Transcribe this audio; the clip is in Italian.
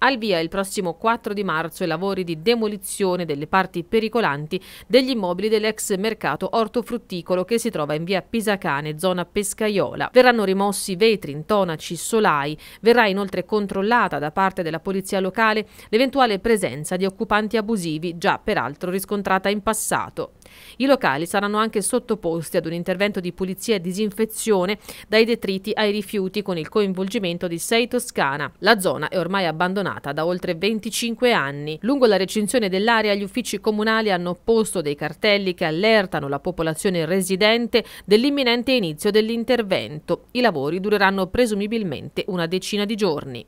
Al via il prossimo 4 di marzo i lavori di demolizione delle parti pericolanti degli immobili dell'ex mercato ortofrutticolo che si trova in via Pisacane, zona Pescaiola. Verranno rimossi vetri, intonaci, solai. Verrà inoltre controllata da parte della polizia locale l'eventuale presenza di occupanti abusivi, già peraltro riscontrata in passato. I locali saranno anche sottoposti ad un intervento di pulizia e disinfezione dai detriti ai rifiuti con il coinvolgimento di Sei Toscana. La zona è ormai abbandonata da oltre 25 anni. Lungo la recinzione dell'area gli uffici comunali hanno posto dei cartelli che allertano la popolazione residente dell'imminente inizio dell'intervento. I lavori dureranno presumibilmente una decina di giorni.